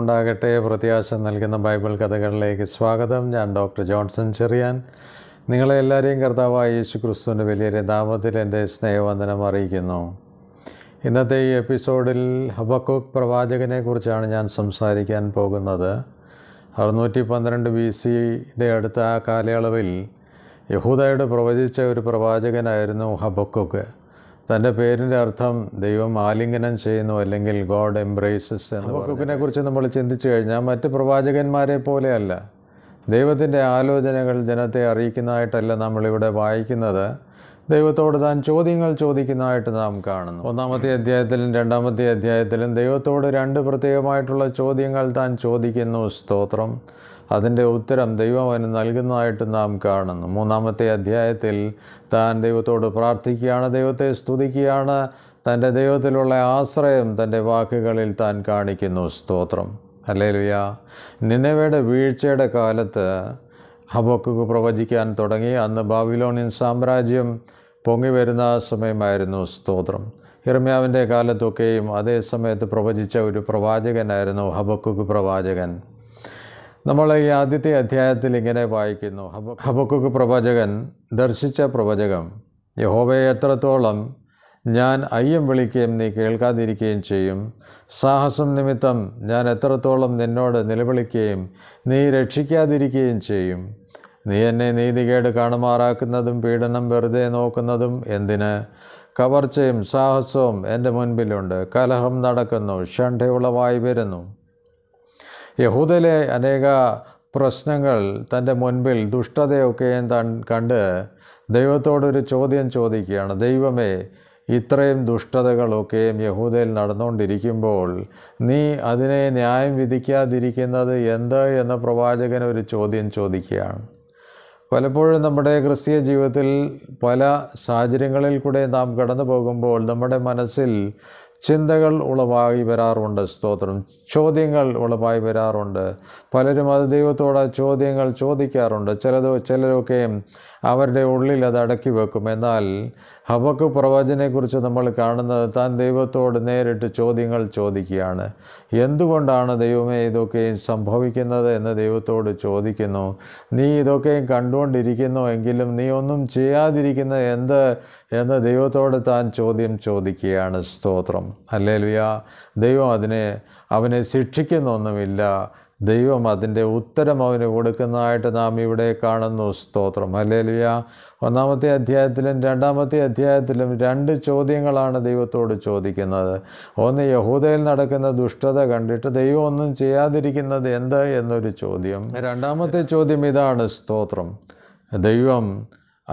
ഉണ്ടാകട്ടെ പ്രത്യാശ നൽകുന്ന ബൈബിൾ കഥകളിലേക്ക് സ്വാഗതം ഞാൻ ഡോക്ടർ ജോൺസൺ ചെറിയാൻ നിങ്ങളെ എല്ലാവരെയും കർത്താവായ യേശു ക്രിസ്തുവിൻ്റെ വലിയ നാമത്തിൽ എൻ്റെ സ്നേഹവന്ദനം അറിയിക്കുന്നു ഇന്നത്തെ ഈ എപ്പിസോഡിൽ പ്രവാചകനെ പ്രവാചകനെക്കുറിച്ചാണ് ഞാൻ സംസാരിക്കാൻ പോകുന്നത് അറുന്നൂറ്റി പന്ത്രണ്ട് ബി സിയുടെ അടുത്ത ആ കാലയളവിൽ യഹൂദയുടെ പ്രവചിച്ച ഒരു പ്രവാചകനായിരുന്നു ഹബക്കൂക്ക് തൻ്റെ പേരിൻ്റെ അർത്ഥം ദൈവം ആലിംഗനം ചെയ്യുന്നു അല്ലെങ്കിൽ ഗോഡ് എംബ്രേസസ് എന്നൊക്കെ കുറിച്ച് നമ്മൾ ചിന്തിച്ചു കഴിഞ്ഞാൽ മറ്റ് പ്രവാചകന്മാരെ പോലെയല്ല ദൈവത്തിൻ്റെ ആലോചനകൾ ജനത്തെ അറിയിക്കുന്നതായിട്ടല്ല നമ്മളിവിടെ വായിക്കുന്നത് ദൈവത്തോട് താൻ ചോദ്യങ്ങൾ ചോദിക്കുന്നതായിട്ട് നാം കാണുന്നു ഒന്നാമത്തെ അധ്യായത്തിലും രണ്ടാമത്തെ അധ്യായത്തിലും ദൈവത്തോട് രണ്ട് പ്രത്യേകമായിട്ടുള്ള ചോദ്യങ്ങൾ താൻ ചോദിക്കുന്നു സ്തോത്രം അതിൻ്റെ ഉത്തരം ദൈവം അവന് നൽകുന്നതായിട്ട് നാം കാണുന്നു മൂന്നാമത്തെ അധ്യായത്തിൽ താൻ ദൈവത്തോട് പ്രാർത്ഥിക്കുകയാണ് ദൈവത്തെ സ്തുതിക്കുകയാണ് തൻ്റെ ദൈവത്തിലുള്ള ആശ്രയം തൻ്റെ വാക്കുകളിൽ താൻ കാണിക്കുന്നു സ്തോത്രം അല്ലേ ലുയാ നിനവയുടെ വീഴ്ചയുടെ കാലത്ത് ഹബക്കുക്ക് പ്രവചിക്കാൻ തുടങ്ങി അന്ന് ബാബിലോണിയൻ സാമ്രാജ്യം പൊങ്ങി വരുന്ന സമയമായിരുന്നു സ്തോത്രം ഇർമ്യാവിൻ്റെ കാലത്തൊക്കെയും അതേ സമയത്ത് പ്രവചിച്ച ഒരു പ്രവാചകനായിരുന്നു ഹബക്കുക്ക് പ്രവാചകൻ നമ്മൾ ഈ ആദ്യത്തെ അധ്യായത്തിൽ ഇങ്ങനെ വായിക്കുന്നു ഹബക്കുക്ക് പ്രവചകൻ ദർശിച്ച പ്രവചകം യഹോബയെ എത്രത്തോളം ഞാൻ അയ്യം വിളിക്കുകയും നീ കേൾക്കാതിരിക്കുകയും ചെയ്യും സാഹസം നിമിത്തം ഞാൻ എത്രത്തോളം നിന്നോട് നിലവിളിക്കുകയും നീ രക്ഷിക്കാതിരിക്കുകയും ചെയ്യും നീ എന്നെ നീതികേട് കാണുമാറാക്കുന്നതും പീഡനം വെറുതെ നോക്കുന്നതും എന്തിന് കവർച്ചയും സാഹസവും എൻ്റെ മുൻപിലുണ്ട് കലഹം നടക്കുന്നു ഷണ്ഠയുളവായി വരുന്നു യഹൂദയിലെ അനേക പ്രശ്നങ്ങൾ തൻ്റെ മുൻപിൽ ദുഷ്ടതയൊക്കെയും കണ്ട് ദൈവത്തോടൊരു ചോദ്യം ചോദിക്കുകയാണ് ദൈവമേ ഇത്രയും ദുഷ്ടതകളൊക്കെയും യഹൂദയിൽ നടന്നുകൊണ്ടിരിക്കുമ്പോൾ നീ അതിനെ ന്യായം വിധിക്കാതിരിക്കുന്നത് എന്ത് എന്ന പ്രവാചകൻ ഒരു ചോദ്യം ചോദിക്കുകയാണ് പലപ്പോഴും നമ്മുടെ ക്രിസ്തീയ ജീവിതത്തിൽ പല സാഹചര്യങ്ങളിൽ കൂടെ നാം കടന്നു പോകുമ്പോൾ നമ്മുടെ മനസ്സിൽ ചിന്തകൾ ഉളവായി വരാറുണ്ട് സ്തോത്രം ചോദ്യങ്ങൾ ഉളവായി വരാറുണ്ട് പലരും അത് ദൈവത്തോട് ചോദ്യങ്ങൾ ചോദിക്കാറുണ്ട് ചിലതോ ചിലരൊക്കെ അവരുടെ ഉള്ളിൽ അത് അടക്കി വെക്കും എന്നാൽ ഹബക്ക് പ്രവചനെക്കുറിച്ച് നമ്മൾ കാണുന്നത് താൻ ദൈവത്തോട് നേരിട്ട് ചോദ്യങ്ങൾ ചോദിക്കുകയാണ് എന്തുകൊണ്ടാണ് ദൈവമേ ഇതൊക്കെയും സംഭവിക്കുന്നത് എന്ന് ദൈവത്തോട് ചോദിക്കുന്നു നീ ഇതൊക്കെയും കണ്ടുകൊണ്ടിരിക്കുന്നു എങ്കിലും നീ ഒന്നും ചെയ്യാതിരിക്കുന്നത് എന്ത് എന്ന് ദൈവത്തോട് താൻ ചോദ്യം ചോദിക്കുകയാണ് സ്തോത്രം അല്ലേ ദൈവം അതിനെ അവനെ ശിക്ഷിക്കുന്നൊന്നുമില്ല ദൈവം അതിൻ്റെ ഉത്തരം അവന് കൊടുക്കുന്നതായിട്ട് നാം ഇവിടെ കാണുന്നു സ്തോത്രം അല്ലേലുയ ഒന്നാമത്തെ അധ്യായത്തിലും രണ്ടാമത്തെ അധ്യായത്തിലും രണ്ട് ചോദ്യങ്ങളാണ് ദൈവത്തോട് ചോദിക്കുന്നത് ഒന്ന് യഹൂദയിൽ നടക്കുന്ന ദുഷ്ടത കണ്ടിട്ട് ദൈവം ഒന്നും ചെയ്യാതിരിക്കുന്നത് എന്ത് എന്നൊരു ചോദ്യം രണ്ടാമത്തെ ചോദ്യം ഇതാണ് സ്തോത്രം ദൈവം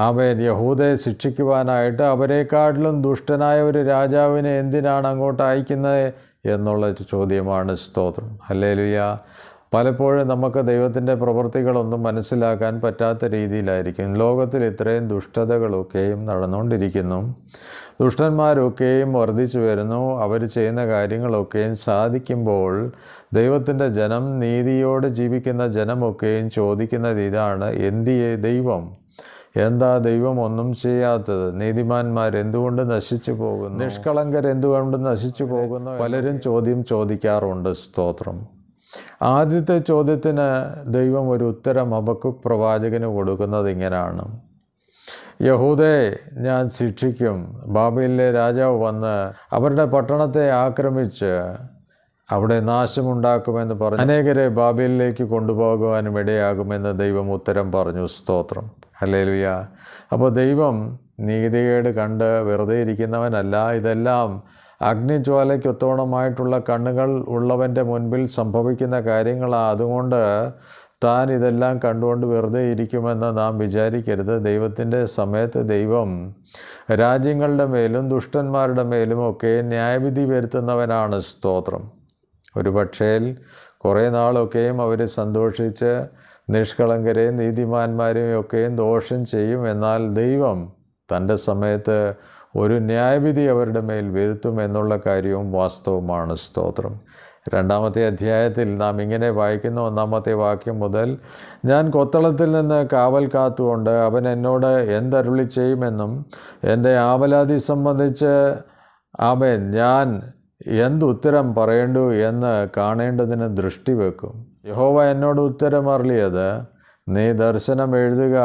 അവൻ യഹൂദയെ ശിക്ഷിക്കുവാനായിട്ട് അവരെക്കാട്ടിലും ദുഷ്ടനായ ഒരു രാജാവിനെ എന്തിനാണ് അങ്ങോട്ട് അയക്കുന്നത് എന്നുള്ള ചോദ്യമാണ് സ്തോത്രം അല്ലേലുയ്യ പലപ്പോഴും നമുക്ക് ദൈവത്തിൻ്റെ പ്രവൃത്തികളൊന്നും മനസ്സിലാക്കാൻ പറ്റാത്ത രീതിയിലായിരിക്കും ലോകത്തിൽ ഇത്രയും ദുഷ്ടതകളൊക്കെയും നടന്നുകൊണ്ടിരിക്കുന്നു ദുഷ്ടന്മാരൊക്കെയും വർദ്ധിച്ചു വരുന്നു അവർ ചെയ്യുന്ന കാര്യങ്ങളൊക്കെയും സാധിക്കുമ്പോൾ ദൈവത്തിൻ്റെ ജനം നീതിയോട് ജീവിക്കുന്ന ജനമൊക്കെയും ചോദിക്കുന്നത് ഇതാണ് എന്തിയെ ദൈവം എന്താ ദൈവം ഒന്നും ചെയ്യാത്തത് നീതിമാന്മാർ എന്തുകൊണ്ട് നശിച്ചു പോകുന്നു നിഷ്കളങ്കർ എന്തുകൊണ്ട് നശിച്ചു പോകുന്നു പലരും ചോദ്യം ചോദിക്കാറുണ്ട് സ്തോത്രം ആദ്യത്തെ ചോദ്യത്തിന് ദൈവം ഒരു ഉത്തരം അബക്കു പ്രവാചകന് കൊടുക്കുന്നത് ഇങ്ങനെയാണ് യഹൂദേ ഞാൻ ശിക്ഷിക്കും ബാബയിലെ രാജാവ് വന്ന് അവരുടെ പട്ടണത്തെ ആക്രമിച്ച് അവിടെ നാശമുണ്ടാക്കുമെന്ന് പറഞ്ഞു അനേകരെ ബാബയിലേക്ക് കൊണ്ടുപോകുവാനും ഇടയാകുമെന്ന് ദൈവം ഉത്തരം പറഞ്ഞു സ്തോത്രം ഹലേലുയ അപ്പോൾ ദൈവം നീതികേട് കണ്ട് വെറുതെ ഇരിക്കുന്നവനല്ല ഇതെല്ലാം അഗ്നിജ്വാലയ്ക്കൊത്തോണമായിട്ടുള്ള കണ്ണുകൾ ഉള്ളവൻ്റെ മുൻപിൽ സംഭവിക്കുന്ന കാര്യങ്ങളാണ് അതുകൊണ്ട് താൻ ഇതെല്ലാം കണ്ടുകൊണ്ട് വെറുതെ ഇരിക്കുമെന്ന് നാം വിചാരിക്കരുത് ദൈവത്തിൻ്റെ സമയത്ത് ദൈവം രാജ്യങ്ങളുടെ മേലും ദുഷ്ടന്മാരുടെ മേലും ഒക്കെ ന്യായവിധി വരുത്തുന്നവനാണ് സ്തോത്രം ഒരു പക്ഷേ കുറേ നാളൊക്കെയും അവർ സന്തോഷിച്ച് നിഷ്കളങ്കരെയും നീതിമാന്മാരെയും ഒക്കെയും ദോഷം ചെയ്യും എന്നാൽ ദൈവം തൻ്റെ സമയത്ത് ഒരു ന്യായവിധി അവരുടെ മേൽ വരുത്തും എന്നുള്ള കാര്യവും വാസ്തവമാണ് സ്തോത്രം രണ്ടാമത്തെ അധ്യായത്തിൽ നാം ഇങ്ങനെ വായിക്കുന്ന ഒന്നാമത്തെ വാക്യം മുതൽ ഞാൻ കൊത്തളത്തിൽ നിന്ന് കാവൽ കാത്തുകൊണ്ട് അവൻ എന്നോട് എന്തരുളി ചെയ്യുമെന്നും എൻ്റെ ആവലാതി സംബന്ധിച്ച് അവൻ ഞാൻ എന്തുത്തരം പറയേണ്ടു എന്ന് കാണേണ്ടതിന് ദൃഷ്ടി വെക്കും യഹോവ എന്നോട് ഉത്തരം അറിയത് നീ ദർശനം എഴുതുക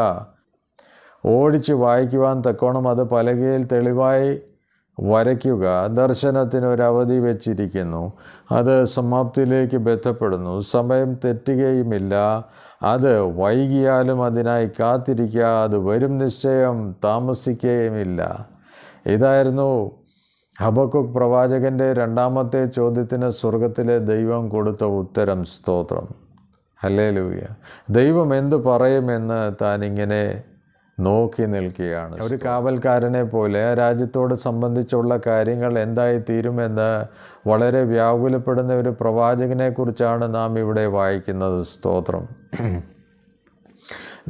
ഓടിച്ച് വായിക്കുവാൻ തക്കോണം അത് പലകയിൽ തെളിവായി വരയ്ക്കുക ദർശനത്തിന് ഒരു അവധി വെച്ചിരിക്കുന്നു അത് സമാപ്തിയിലേക്ക് ബന്ധപ്പെടുന്നു സമയം തെറ്റുകയുമില്ല അത് വൈകിയാലും അതിനായി കാത്തിരിക്കുക അത് വരും നിശ്ചയം താമസിക്കുകയുമില്ല ഇതായിരുന്നു ഹബക്കുക് പ്രവാചകൻ്റെ രണ്ടാമത്തെ ചോദ്യത്തിന് സ്വർഗത്തിലെ ദൈവം കൊടുത്ത ഉത്തരം സ്തോത്രം അല്ലേ ലൂയ ദൈവം എന്തു പറയുമെന്ന് താനിങ്ങനെ നോക്കി നിൽക്കുകയാണ് ഒരു കാവൽക്കാരനെ പോലെ രാജ്യത്തോട് സംബന്ധിച്ചുള്ള കാര്യങ്ങൾ എന്തായി തീരുമെന്ന് വളരെ വ്യാകുലപ്പെടുന്ന ഒരു പ്രവാചകനെക്കുറിച്ചാണ് നാം ഇവിടെ വായിക്കുന്നത് സ്തോത്രം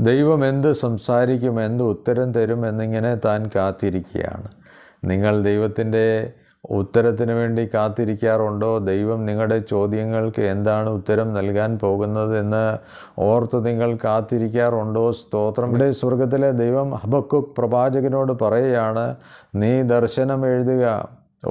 ദൈവം എന്ത് സംസാരിക്കും എന്ത് ഉത്തരം തരും എന്നിങ്ങനെ താൻ കാത്തിരിക്കുകയാണ് നിങ്ങൾ ദൈവത്തിൻ്റെ ഉത്തരത്തിന് വേണ്ടി കാത്തിരിക്കാറുണ്ടോ ദൈവം നിങ്ങളുടെ ചോദ്യങ്ങൾക്ക് എന്താണ് ഉത്തരം നൽകാൻ പോകുന്നത് എന്ന് ഓർത്ത് നിങ്ങൾ കാത്തിരിക്കാറുണ്ടോ സ്തോത്രം ഇവിടെ സ്വർഗത്തിലെ ദൈവം ഹബക്കുക് പ്രവാചകനോട് പറയുകയാണ് നീ ദർശനം എഴുതുക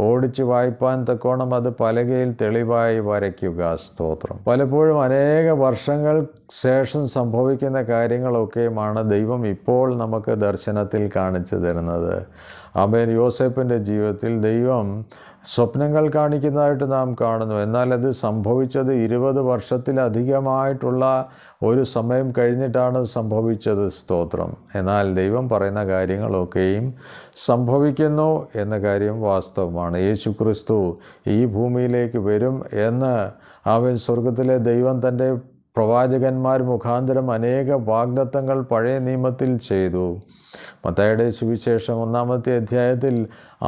ഓടിച്ച് വായ്പാൻ തക്കോണം അത് പലകയിൽ തെളിവായി വരയ്ക്കുക സ്തോത്രം പലപ്പോഴും അനേക വർഷങ്ങൾ ശേഷം സംഭവിക്കുന്ന കാര്യങ്ങളൊക്കെയുമാണ് ദൈവം ഇപ്പോൾ നമുക്ക് ദർശനത്തിൽ കാണിച്ചു തരുന്നത് അമേൻ യോസേപ്പിൻ്റെ ജീവിതത്തിൽ ദൈവം സ്വപ്നങ്ങൾ കാണിക്കുന്നതായിട്ട് നാം കാണുന്നു എന്നാൽ അത് സംഭവിച്ചത് ഇരുപത് വർഷത്തിലധികമായിട്ടുള്ള ഒരു സമയം കഴിഞ്ഞിട്ടാണ് സംഭവിച്ചത് സ്തോത്രം എന്നാൽ ദൈവം പറയുന്ന കാര്യങ്ങളൊക്കെയും സംഭവിക്കുന്നു എന്ന കാര്യം വാസ്തവമാണ് യേശു ക്രിസ്തു ഈ ഭൂമിയിലേക്ക് വരും എന്ന് അവൻ സ്വർഗത്തിലെ ദൈവം തൻ്റെ പ്രവാചകന്മാർ മുഖാന്തരം അനേക വാഗ്ദത്തങ്ങൾ പഴയ നിയമത്തിൽ ചെയ്തു മത്തയുടെ സുവിശേഷം ഒന്നാമത്തെ അധ്യായത്തിൽ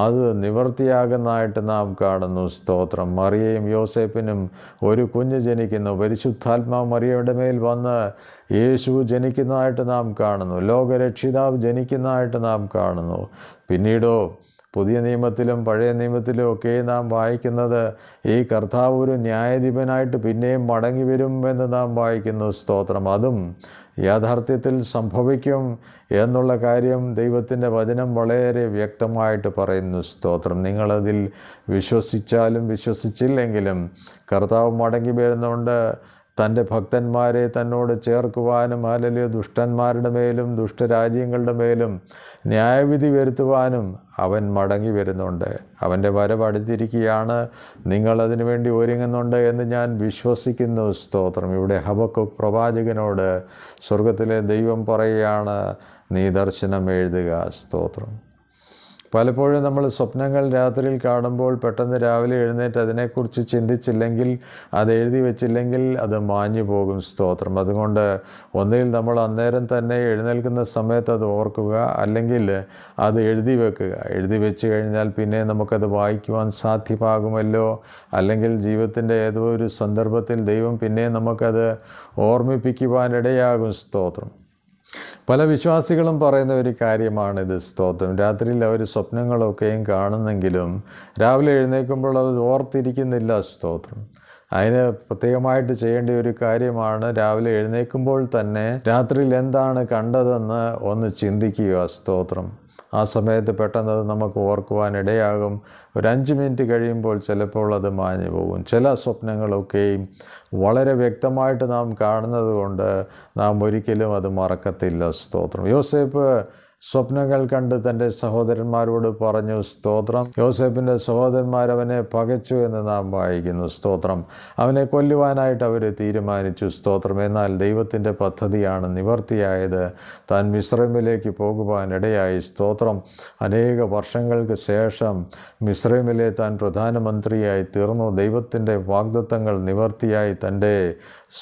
അത് നിവർത്തിയാകുന്നതായിട്ട് നാം കാണുന്നു സ്തോത്രം മറിയയും യോസേപ്പിനും ഒരു കുഞ്ഞ് ജനിക്കുന്നു പരിശുദ്ധാത്മാ മറിയയുടെ മേൽ വന്ന് യേശു ജനിക്കുന്നതായിട്ട് നാം കാണുന്നു ലോകരക്ഷിതാവ് ജനിക്കുന്നതായിട്ട് നാം കാണുന്നു പിന്നീടോ പുതിയ നിയമത്തിലും പഴയ നിയമത്തിലും ഒക്കെ നാം വായിക്കുന്നത് ഈ കർത്താവ് ഒരു ന്യായാധിപനായിട്ട് പിന്നെയും മടങ്ങി വരും എന്ന് നാം വായിക്കുന്നു സ്തോത്രം അതും യാഥാർത്ഥ്യത്തിൽ സംഭവിക്കും എന്നുള്ള കാര്യം ദൈവത്തിൻ്റെ വചനം വളരെ വ്യക്തമായിട്ട് പറയുന്നു സ്തോത്രം നിങ്ങളതിൽ വിശ്വസിച്ചാലും വിശ്വസിച്ചില്ലെങ്കിലും കർത്താവ് മടങ്ങി വരുന്നുണ്ട് തൻ്റെ ഭക്തന്മാരെ തന്നോട് ചേർക്കുവാനും അല്ലെങ്കിൽ ദുഷ്ടന്മാരുടെ മേലും ദുഷ്ടരാജ്യങ്ങളുടെ മേലും ന്യായവിധി വരുത്തുവാനും അവൻ മടങ്ങി വരുന്നുണ്ട് അവൻ്റെ വരവടുത്തിരിക്കുകയാണ് നിങ്ങളതിനു വേണ്ടി ഒരുങ്ങുന്നുണ്ട് എന്ന് ഞാൻ വിശ്വസിക്കുന്നു സ്തോത്രം ഇവിടെ ഹബക്കു പ്രവാചകനോട് സ്വർഗത്തിലെ ദൈവം പറയുകയാണ് നീ ദർശനം എഴുതുക സ്തോത്രം പലപ്പോഴും നമ്മൾ സ്വപ്നങ്ങൾ രാത്രിയിൽ കാണുമ്പോൾ പെട്ടെന്ന് രാവിലെ എഴുന്നേറ്റ് അതിനെക്കുറിച്ച് ചിന്തിച്ചില്ലെങ്കിൽ അത് എഴുതി വെച്ചില്ലെങ്കിൽ അത് മാഞ്ഞു പോകും സ്തോത്രം അതുകൊണ്ട് ഒന്നിൽ നമ്മൾ അന്നേരം തന്നെ എഴുന്നേൽക്കുന്ന സമയത്ത് അത് ഓർക്കുക അല്ലെങ്കിൽ അത് എഴുതി വെക്കുക എഴുതി വെച്ച് കഴിഞ്ഞാൽ പിന്നെ നമുക്കത് വായിക്കുവാൻ സാധ്യമാകുമല്ലോ അല്ലെങ്കിൽ ജീവിതത്തിൻ്റെ ഏതോ ഒരു സന്ദർഭത്തിൽ ദൈവം പിന്നെ നമുക്കത് ഓർമ്മിപ്പിക്കുവാനിടയാകും സ്തോത്രം പല വിശ്വാസികളും പറയുന്ന ഒരു കാര്യമാണ് ഇത് സ്തോത്രം രാത്രിയിൽ അവർ സ്വപ്നങ്ങളൊക്കെയും കാണുന്നെങ്കിലും രാവിലെ എഴുന്നേൽക്കുമ്പോൾ അത് ഓർത്തിരിക്കുന്നില്ല സ്തോത്രം അതിന് പ്രത്യേകമായിട്ട് ചെയ്യേണ്ട ഒരു കാര്യമാണ് രാവിലെ എഴുന്നേൽക്കുമ്പോൾ തന്നെ രാത്രിയിൽ എന്താണ് കണ്ടതെന്ന് ഒന്ന് ചിന്തിക്കുക സ്തോത്രം ആ സമയത്ത് പെട്ടെന്ന് അത് നമുക്ക് ഓർക്കുവാനിടയാകും ഇടയാകും ഒരു അഞ്ച് മിനിറ്റ് കഴിയുമ്പോൾ ചിലപ്പോൾ അത് മാഞ്ഞു പോകും ചില സ്വപ്നങ്ങളൊക്കെയും വളരെ വ്യക്തമായിട്ട് നാം കാണുന്നത് കൊണ്ട് നാം ഒരിക്കലും അത് മറക്കത്തില്ല സ്തോത്രം യോസേപ്പ് സ്വപ്നങ്ങൾ കണ്ട് തൻ്റെ സഹോദരന്മാരോട് പറഞ്ഞു സ്തോത്രം യോസേഫിൻ്റെ സഹോദരന്മാരവനെ പകച്ചു എന്ന് നാം വായിക്കുന്നു സ്തോത്രം അവനെ കൊല്ലുവാനായിട്ട് അവർ തീരുമാനിച്ചു സ്തോത്രം എന്നാൽ ദൈവത്തിൻ്റെ പദ്ധതിയാണ് നിവർത്തിയായത് താൻ മിശ്രമിലേക്ക് പോകുവാനിടയായി സ്തോത്രം അനേക വർഷങ്ങൾക്ക് ശേഷം മിശ്രമിലെ താൻ പ്രധാനമന്ത്രിയായി തീർന്നു ദൈവത്തിൻ്റെ വാഗ്ദത്തങ്ങൾ നിവർത്തിയായി തൻ്റെ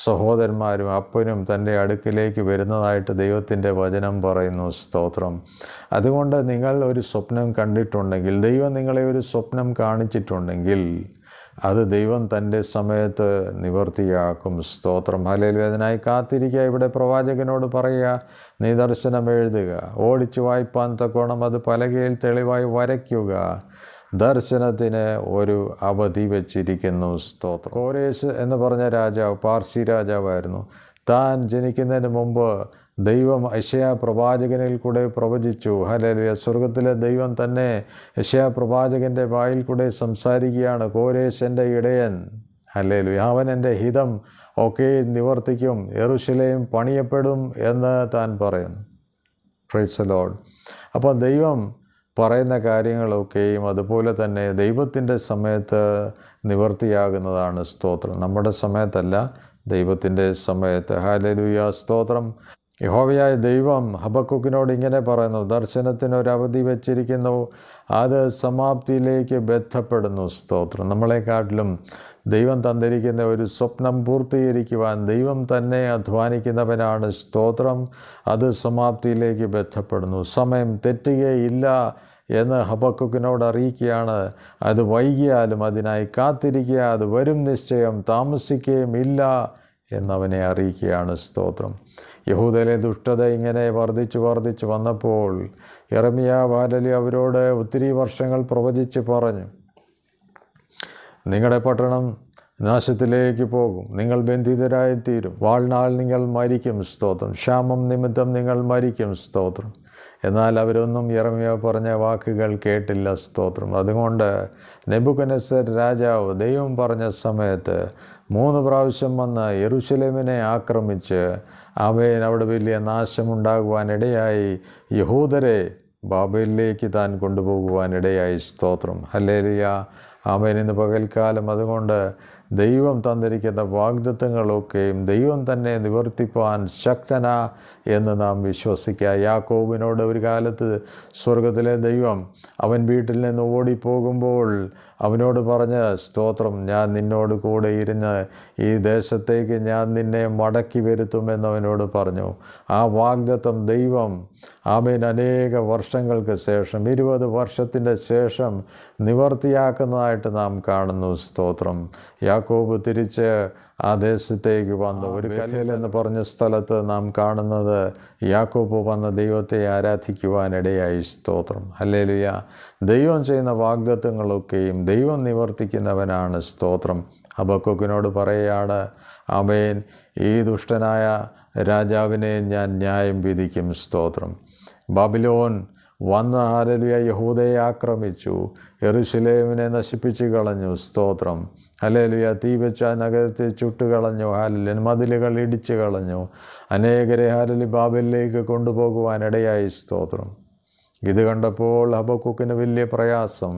സഹോദരന്മാരും അപ്പനും തൻ്റെ അടുക്കിലേക്ക് വരുന്നതായിട്ട് ദൈവത്തിൻ്റെ വചനം പറയുന്നു സ്തോത്രം മാത്രം അതുകൊണ്ട് നിങ്ങൾ ഒരു സ്വപ്നം കണ്ടിട്ടുണ്ടെങ്കിൽ ദൈവം നിങ്ങളെ ഒരു സ്വപ്നം കാണിച്ചിട്ടുണ്ടെങ്കിൽ അത് ദൈവം തൻ്റെ സമയത്ത് നിവർത്തിയാക്കും സ്തോത്രം ഹലയിൽ വേദനായി കാത്തിരിക്കുക ഇവിടെ പ്രവാചകനോട് പറയുക നീ ദർശനം എഴുതുക ഓടിച്ചു വായ്പാൻ തക്കോണം അത് പലകയിൽ തെളിവായി വരയ്ക്കുക ദർശനത്തിന് ഒരു അവധി വച്ചിരിക്കുന്നു സ്തോത്രം കോരേസ് എന്ന് പറഞ്ഞ രാജാവ് പാർസി രാജാവായിരുന്നു താൻ ജനിക്കുന്നതിന് മുമ്പ് ദൈവം യശയാ പ്രവാചകനിൽ കൂടെ പ്രവചിച്ചു ഹലലുയ സ്വർഗത്തിലെ ദൈവം തന്നെ യശയാ പ്രവാചകൻ്റെ വായിൽ കൂടെ സംസാരിക്കുകയാണ് കോരേശ് എൻ്റെ ഇടയൻ ഹലലുയ അവൻ എൻ്റെ ഹിതം ഒക്കെ നിവർത്തിക്കും എറുശിലയും പണിയപ്പെടും എന്ന് താൻ പറയുന്നു ഫ്രൈസ് ലോഡ് അപ്പോൾ ദൈവം പറയുന്ന കാര്യങ്ങളൊക്കെയും അതുപോലെ തന്നെ ദൈവത്തിൻ്റെ സമയത്ത് നിവർത്തിയാകുന്നതാണ് സ്തോത്രം നമ്മുടെ സമയത്തല്ല ദൈവത്തിൻ്റെ സമയത്ത് ഹാലലുയ സ്തോത്രം യഹോവയായ ദൈവം ഹബക്കുക്കിനോട് ഇങ്ങനെ പറയുന്നു ദർശനത്തിന് ഒരു അവധി വച്ചിരിക്കുന്നു അത് സമാപ്തിയിലേക്ക് ബന്ധപ്പെടുന്നു സ്തോത്രം നമ്മളെക്കാട്ടിലും ദൈവം തന്നിരിക്കുന്ന ഒരു സ്വപ്നം പൂർത്തീകരിക്കുവാൻ ദൈവം തന്നെ അധ്വാനിക്കുന്നവനാണ് സ്തോത്രം അത് സമാപ്തിയിലേക്ക് ബന്ധപ്പെടുന്നു സമയം തെറ്റുകയില്ല എന്ന് ഹബക്കുക്കിനോട് അറിയിക്കുകയാണ് അത് വൈകിയാലും അതിനായി കാത്തിരിക്കുക അത് വരും നിശ്ചയം താമസിക്കുകയും ഇല്ല എന്നവനെ അറിയിക്കുകയാണ് സ്തോത്രം യഹൂദയിലെ ദുഷ്ടത ഇങ്ങനെ വർദ്ധിച്ചു വർദ്ധിച്ചു വന്നപ്പോൾ ഇറമിയ വാലലി അവരോട് ഒത്തിരി വർഷങ്ങൾ പ്രവചിച്ച് പറഞ്ഞു നിങ്ങളുടെ പട്ടണം നാശത്തിലേക്ക് പോകും നിങ്ങൾ ബന്ധിതരായിത്തീരും വാൾനാൾ നിങ്ങൾ മരിക്കും സ്തോത്രം ക്ഷാമം നിമിത്തം നിങ്ങൾ മരിക്കും സ്തോത്രം എന്നാൽ അവരൊന്നും ഇറമിയ പറഞ്ഞ വാക്കുകൾ കേട്ടില്ല സ്തോത്രം അതുകൊണ്ട് നെബുക്കനസർ രാജാവ് ദൈവം പറഞ്ഞ സമയത്ത് മൂന്ന് പ്രാവശ്യം വന്ന് യെറുശലേമിനെ ആക്രമിച്ച് അവൻ അവിടെ വലിയ നാശമുണ്ടാകുവാനിടയായി യഹൂദരെ ബാബയിലേക്ക് താൻ കൊണ്ടുപോകുവാനിടയായി സ്തോത്രം ഹല്ലേലിയ അവൻ ഇന്ന് പകൽക്കാലം അതുകൊണ്ട് ദൈവം തന്നിരിക്കുന്ന വാഗ്ദത്വങ്ങളൊക്കെയും ദൈവം തന്നെ നിവർത്തിപ്പാൻ ശക്തനാ എന്ന് നാം വിശ്വസിക്കുക യാക്കോബിനോട് ഒരു കാലത്ത് സ്വർഗത്തിലെ ദൈവം അവൻ വീട്ടിൽ നിന്ന് ഓടിപ്പോകുമ്പോൾ അവനോട് പറഞ്ഞ് സ്തോത്രം ഞാൻ നിന്നോട് കൂടെ ഇരുന്ന് ഈ ദേശത്തേക്ക് ഞാൻ നിന്നെ മടക്കി വരുത്തുമെന്ന് അവനോട് പറഞ്ഞു ആ വാഗ്ദത്തം ദൈവം ആമേൻ അനേക വർഷങ്ങൾക്ക് ശേഷം ഇരുപത് വർഷത്തിൻ്റെ ശേഷം നിവർത്തിയാക്കുന്നതായിട്ട് നാം കാണുന്നു സ്തോത്രം യാക്കോബ് തിരിച്ച് ആ ദേശത്തേക്ക് വന്നു ഒരു കല്ലിൽ എന്ന് പറഞ്ഞ സ്ഥലത്ത് നാം കാണുന്നത് യാക്കോപ്പ് വന്ന ദൈവത്തെ ആരാധിക്കുവാനിടയായി സ്തോത്രം അല്ലേലുയ ദൈവം ചെയ്യുന്ന വാഗ്ദത്വങ്ങളൊക്കെയും ദൈവം നിവർത്തിക്കുന്നവനാണ് സ്തോത്രം അബക്കൊക്കിനോട് പറയുകയാണ് അമേൻ ഈ ദുഷ്ടനായ രാജാവിനെ ഞാൻ ന്യായം വിധിക്കും സ്തോത്രം ബാബിലോൺ വന്ന് ആരലിയ യഹൂദയെ ആക്രമിച്ചു എറുശിലേമിനെ നശിപ്പിച്ചു കളഞ്ഞു സ്തോത്രം അലേലിയ തീ വെച്ച നഗരത്തെ ചുട്ടുകളഞ്ഞു ഹാലലിൻ മതിലുകൾ ഇടിച്ചു കളഞ്ഞു അനേകരെ ഹാലലി ബാബലിലേക്ക് കൊണ്ടുപോകുവാനിടയായി സ്തോത്രം ഇത് കണ്ടപ്പോൾ ഹബക്കുക്കിന് വലിയ പ്രയാസം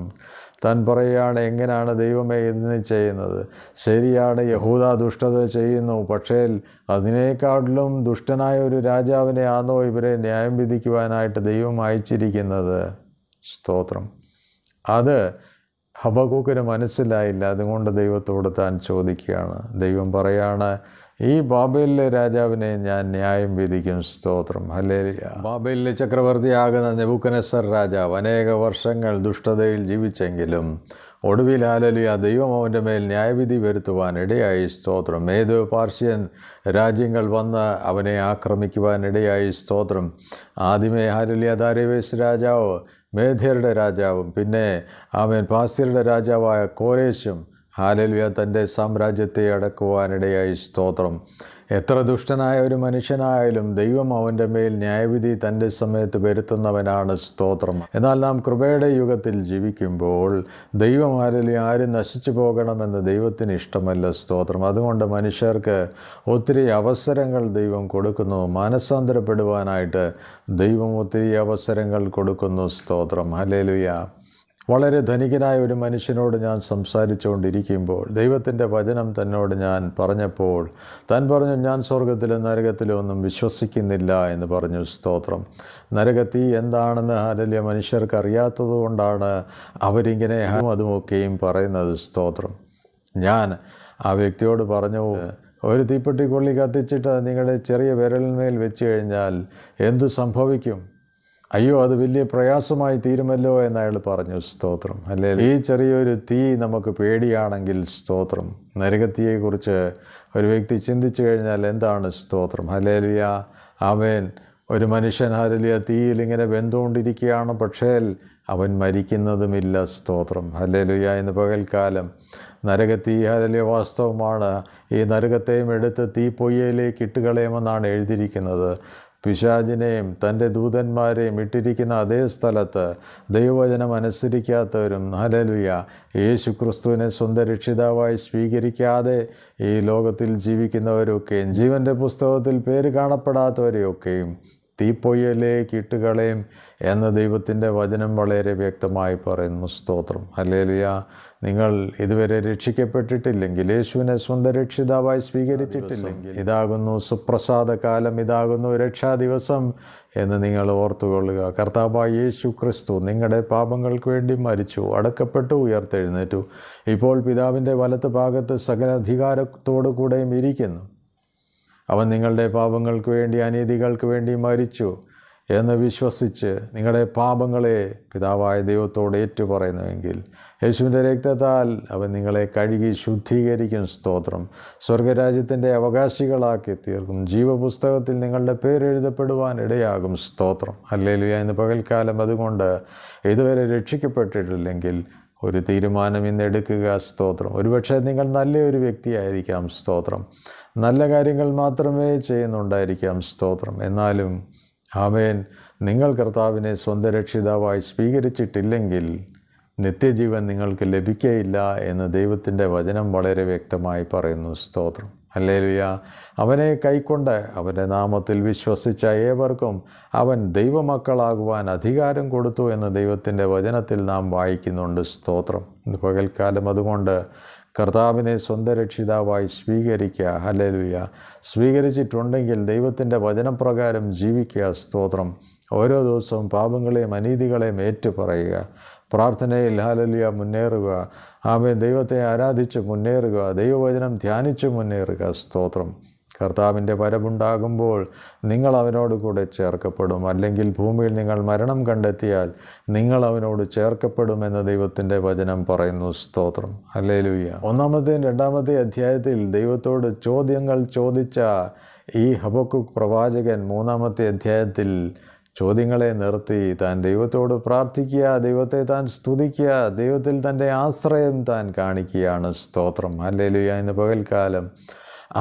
താൻ പറയുകയാണ് എങ്ങനെയാണ് ദൈവമേ ഇതിന് ചെയ്യുന്നത് ശരിയാണ് യഹൂദ ദുഷ്ടത ചെയ്യുന്നു പക്ഷേ അതിനേക്കാട്ടിലും ദുഷ്ടനായ ഒരു രാജാവിനെ ആണോ ഇവരെ ന്യായം വിധിക്കുവാനായിട്ട് ദൈവം അയച്ചിരിക്കുന്നത് സ്തോത്രം അത് ഹബക്കൂക്കിന് മനസ്സിലായില്ല അതുകൊണ്ട് ദൈവത്തോട് താൻ ചോദിക്കുകയാണ് ദൈവം പറയാണ് ഈ ബാബേലിലെ രാജാവിനെ ഞാൻ ന്യായം വിധിക്കും സ്തോത്രം ഹല്ലേലിയ ബാബേലിലെ ചക്രവർത്തിയാകുന്ന നെബുക്കനസർ രാജാവ് അനേക വർഷങ്ങൾ ദുഷ്ടതയിൽ ജീവിച്ചെങ്കിലും ഒടുവിൽ ആലലിയ ദൈവം അവൻ്റെ മേൽ ന്യായവിധി വരുത്തുവാൻ ഇടയായി സ്തോത്രം ഏത് പാർഷ്യൻ രാജ്യങ്ങൾ വന്ന് അവനെ ആക്രമിക്കുവാൻ ഇടയായി സ്തോത്രം ആദ്യമേ ഹാലലിയ ദാരവേശ് രാജാവ് മേധ്യരുടെ രാജാവും പിന്നെ ആമേൻ പാസ്യരുടെ രാജാവായ കോരേശും ഹാലലുയ തൻ്റെ സാമ്രാജ്യത്തെ അടക്കുവാനിടയായി സ്തോത്രം എത്ര ദുഷ്ടനായ ഒരു മനുഷ്യനായാലും ദൈവം അവൻ്റെ മേൽ ന്യായവിധി തൻ്റെ സമയത്ത് വരുത്തുന്നവനാണ് സ്തോത്രം എന്നാൽ നാം കൃപയുടെ യുഗത്തിൽ ജീവിക്കുമ്പോൾ ദൈവം ആരിലും ആരും നശിച്ചു പോകണമെന്ന് ദൈവത്തിന് ഇഷ്ടമല്ല സ്തോത്രം അതുകൊണ്ട് മനുഷ്യർക്ക് ഒത്തിരി അവസരങ്ങൾ ദൈവം കൊടുക്കുന്നു മാനസാന്തരപ്പെടുവാനായിട്ട് ദൈവം ഒത്തിരി അവസരങ്ങൾ കൊടുക്കുന്നു സ്തോത്രം ഹലേലുയ വളരെ ധനികനായ ഒരു മനുഷ്യനോട് ഞാൻ സംസാരിച്ചുകൊണ്ടിരിക്കുമ്പോൾ ദൈവത്തിൻ്റെ വചനം തന്നോട് ഞാൻ പറഞ്ഞപ്പോൾ താൻ പറഞ്ഞു ഞാൻ സ്വർഗത്തിലും നരകത്തിലും ഒന്നും വിശ്വസിക്കുന്നില്ല എന്ന് പറഞ്ഞു സ്തോത്രം നരകത്തി എന്താണെന്ന് അതിലെ മനുഷ്യർക്ക് അറിയാത്തതുകൊണ്ടാണ് അവരിങ്ങനെ അതുമൊക്കെയും പറയുന്നത് സ്തോത്രം ഞാൻ ആ വ്യക്തിയോട് പറഞ്ഞു ഒരു തീപ്പെട്ടിക്കൊള്ളി കത്തിച്ചിട്ട് നിങ്ങളുടെ ചെറിയ വിരലിന്മേൽ വെച്ച് കഴിഞ്ഞാൽ എന്തു സംഭവിക്കും അയ്യോ അത് വലിയ പ്രയാസമായി തീരുമല്ലോ എന്ന് അയാൾ പറഞ്ഞു സ്തോത്രം അല്ലേ ഈ ചെറിയൊരു തീ നമുക്ക് പേടിയാണെങ്കിൽ സ്തോത്രം നരകത്തീയെക്കുറിച്ച് ഒരു വ്യക്തി ചിന്തിച്ചു കഴിഞ്ഞാൽ എന്താണ് സ്തോത്രം ഹലേലിയ അവൻ ഒരു മനുഷ്യൻ ഹരലിയ തീയിൽ ഇങ്ങനെ വെന്തുകൊണ്ടിരിക്കുകയാണ് പക്ഷേ അവൻ മരിക്കുന്നതുമില്ല സ്തോത്രം ഹലലുയ എന്ന് പകൽക്കാലം നരകത്തീ ഹലലിയ വാസ്തവമാണ് ഈ നരകത്തെയും എടുത്ത് ഇട്ട് കളയുമെന്നാണ് എഴുതിയിരിക്കുന്നത് പിശാചിനെയും തൻ്റെ ദൂതന്മാരെയും ഇട്ടിരിക്കുന്ന അതേ സ്ഥലത്ത് ദൈവവചനം അനുസരിക്കാത്തവരും ഹലലുയ യേശു ക്രിസ്തുവിനെ സ്വന്തം രക്ഷിതാവായി സ്വീകരിക്കാതെ ഈ ലോകത്തിൽ ജീവിക്കുന്നവരൊക്കെയും ജീവൻ്റെ പുസ്തകത്തിൽ പേര് കാണപ്പെടാത്തവരെയൊക്കെയും തീപ്പൊയ്യലേക്ക് കിട്ടുകളയും എന്ന് ദൈവത്തിൻ്റെ വചനം വളരെ വ്യക്തമായി പറയുന്നു സ്തോത്രം അല്ലേലിയ നിങ്ങൾ ഇതുവരെ രക്ഷിക്കപ്പെട്ടിട്ടില്ലെങ്കിൽ യേശുവിനെ സ്വന്തം രക്ഷിതാവായി സ്വീകരിച്ചിട്ടില്ലെങ്കിൽ ഇതാകുന്നു സുപ്രസാദകാലം ഇതാകുന്നു രക്ഷാ ദിവസം എന്ന് നിങ്ങൾ ഓർത്തുകൊള്ളുക കർത്താവായ യേശു ക്രിസ്തു നിങ്ങളുടെ പാപങ്ങൾക്ക് വേണ്ടി മരിച്ചു അടക്കപ്പെട്ടു ഉയർത്തെഴുന്നേറ്റു ഇപ്പോൾ പിതാവിൻ്റെ വലത്ത് ഭാഗത്ത് സകല അധികാരത്തോടു കൂടെയും ഇരിക്കുന്നു അവൻ നിങ്ങളുടെ പാപങ്ങൾക്ക് വേണ്ടി അനീതികൾക്ക് വേണ്ടി മരിച്ചു എന്ന് വിശ്വസിച്ച് നിങ്ങളുടെ പാപങ്ങളെ പിതാവായ ദൈവത്തോട് ഏറ്റുപറയുന്നുവെങ്കിൽ യേശുവിൻ്റെ രക്തത്താൽ അവൻ നിങ്ങളെ കഴുകി ശുദ്ധീകരിക്കും സ്തോത്രം സ്വർഗരാജ്യത്തിൻ്റെ അവകാശികളാക്കി തീർക്കും ജീവപുസ്തകത്തിൽ നിങ്ങളുടെ പേരെഴുതപ്പെടുവാൻ ഇടയാകും സ്തോത്രം അല്ലെങ്കിൽ ഇന്ന് പകൽക്കാലം അതുകൊണ്ട് ഇതുവരെ രക്ഷിക്കപ്പെട്ടിട്ടില്ലെങ്കിൽ ഒരു തീരുമാനം ഇന്ന് എടുക്കുക സ്തോത്രം ഒരുപക്ഷെ നിങ്ങൾ നല്ലൊരു വ്യക്തിയായിരിക്കാം സ്തോത്രം നല്ല കാര്യങ്ങൾ മാത്രമേ ചെയ്യുന്നുണ്ടായിരിക്കാം സ്തോത്രം എന്നാലും ആമേൻ നിങ്ങൾ കർത്താവിനെ സ്വന്തം രക്ഷിതാവായി സ്വീകരിച്ചിട്ടില്ലെങ്കിൽ നിത്യജീവൻ നിങ്ങൾക്ക് ലഭിക്കുകയില്ല എന്ന് ദൈവത്തിൻ്റെ വചനം വളരെ വ്യക്തമായി പറയുന്നു സ്തോത്രം അല്ലേലുയ അവനെ കൈക്കൊണ്ട് അവൻ്റെ നാമത്തിൽ വിശ്വസിച്ച ഏവർക്കും അവൻ ദൈവമക്കളാകുവാൻ അധികാരം കൊടുത്തു എന്ന് ദൈവത്തിൻ്റെ വചനത്തിൽ നാം വായിക്കുന്നുണ്ട് സ്തോത്രം പകൽക്കാലം അതുകൊണ്ട് കർത്താവിനെ സ്വന്തം രക്ഷിതാവായി സ്വീകരിക്കുക ഹലലുയ സ്വീകരിച്ചിട്ടുണ്ടെങ്കിൽ ദൈവത്തിൻ്റെ വചനപ്രകാരം ജീവിക്കുക സ്തോത്രം ഓരോ ദിവസവും പാപങ്ങളെയും അനീതികളെയും ഏറ്റുപറയുക പ്രാർത്ഥനയിൽ ഹലലുയ മുന്നേറുക ആമേ ദൈവത്തെ ആരാധിച്ച് മുന്നേറുക ദൈവവചനം ധ്യാനിച്ച് മുന്നേറുക സ്തോത്രം കർത്താവിൻ്റെ വരവുണ്ടാകുമ്പോൾ നിങ്ങൾ അവനോട് കൂടെ ചേർക്കപ്പെടും അല്ലെങ്കിൽ ഭൂമിയിൽ നിങ്ങൾ മരണം കണ്ടെത്തിയാൽ നിങ്ങൾ അവനോട് ചേർക്കപ്പെടുമെന്ന് ദൈവത്തിൻ്റെ വചനം പറയുന്നു സ്തോത്രം അല്ലേ ലൂയ്യ ഒന്നാമത്തെയും രണ്ടാമത്തെയും അധ്യായത്തിൽ ദൈവത്തോട് ചോദ്യങ്ങൾ ചോദിച്ച ഈ ഹബക്കുക് പ്രവാചകൻ മൂന്നാമത്തെ അധ്യായത്തിൽ ചോദ്യങ്ങളെ നിർത്തി താൻ ദൈവത്തോട് പ്രാർത്ഥിക്കുക ദൈവത്തെ താൻ സ്തുതിക്കുക ദൈവത്തിൽ തൻ്റെ ആശ്രയം താൻ കാണിക്കുകയാണ് സ്തോത്രം ലുയ്യ ഇന്ന് പകൽക്കാലം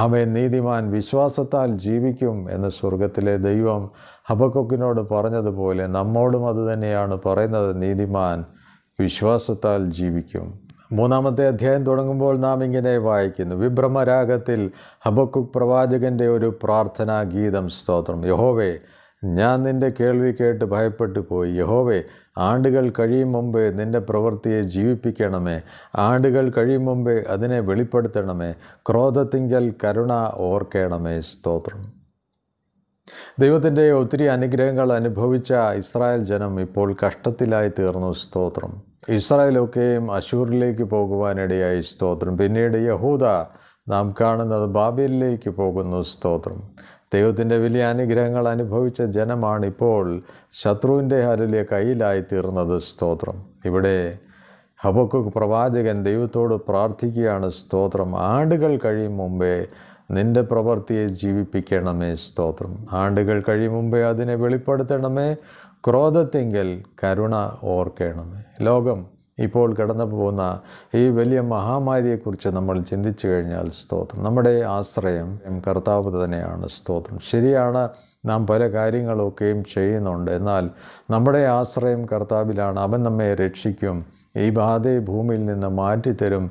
അവൻ നീതിമാൻ വിശ്വാസത്താൽ ജീവിക്കും എന്ന് സ്വർഗത്തിലെ ദൈവം ഹബക്കൊക്കിനോട് പറഞ്ഞതുപോലെ നമ്മോടും അതുതന്നെയാണ് പറയുന്നത് നീതിമാൻ വിശ്വാസത്താൽ ജീവിക്കും മൂന്നാമത്തെ അധ്യായം തുടങ്ങുമ്പോൾ നാം ഇങ്ങനെ വായിക്കുന്നു വിഭ്രമരാഗത്തിൽ ഹബക്കുക് പ്രവാചകൻ്റെ ഒരു പ്രാർത്ഥനാ ഗീതം സ്തോത്രം യഹോവേ ഞാൻ നിൻ്റെ കേൾവി കേട്ട് ഭയപ്പെട്ടു പോയി യഹോവേ ആണ്ടുകൾ കഴിയും മുമ്പേ നിൻ്റെ പ്രവൃത്തിയെ ജീവിപ്പിക്കണമേ ആണ്ടുകൾ കഴിയും മുമ്പേ അതിനെ വെളിപ്പെടുത്തണമേ ക്രോധത്തിങ്കൽ കരുണ ഓർക്കണമേ സ്തോത്രം ദൈവത്തിൻ്റെ ഒത്തിരി അനുഗ്രഹങ്ങൾ അനുഭവിച്ച ഇസ്രായേൽ ജനം ഇപ്പോൾ കഷ്ടത്തിലായി തീർന്നു സ്തോത്രം ഇസ്രായേലൊക്കെയും അശൂറിലേക്ക് പോകുവാനിടയായി സ്തോത്രം പിന്നീട് യഹൂദ നാം കാണുന്നത് ബാബിലിലേക്ക് പോകുന്നു സ്തോത്രം ദൈവത്തിൻ്റെ വലിയ അനുഗ്രഹങ്ങൾ അനുഭവിച്ച ജനമാണിപ്പോൾ ശത്രുവിൻ്റെ അരലിയ കയ്യിലായി തീർന്നത് സ്തോത്രം ഇവിടെ ഹബക്കു പ്രവാചകൻ ദൈവത്തോട് പ്രാർത്ഥിക്കുകയാണ് സ്തോത്രം ആണ്ടുകൾ കഴിയും മുമ്പേ നിന്റെ പ്രവൃത്തിയെ ജീവിപ്പിക്കണമേ സ്തോത്രം ആണ്ടുകൾ കഴിയും മുമ്പേ അതിനെ വെളിപ്പെടുത്തണമേ ക്രോധത്തെങ്കിൽ കരുണ ഓർക്കണമേ ലോകം ഇപ്പോൾ കടന്നു പോകുന്ന ഈ വലിയ മഹാമാരിയെക്കുറിച്ച് നമ്മൾ ചിന്തിച്ചു കഴിഞ്ഞാൽ സ്തോത്രം നമ്മുടെ ആശ്രയം കർത്താവ് തന്നെയാണ് സ്തോത്രം ശരിയാണ് നാം പല കാര്യങ്ങളൊക്കെയും ചെയ്യുന്നുണ്ട് എന്നാൽ നമ്മുടെ ആശ്രയം കർത്താവിലാണ് അവൻ നമ്മെ രക്ഷിക്കും ഈ ബാധയെ ഭൂമിയിൽ നിന്ന് മാറ്റിത്തരും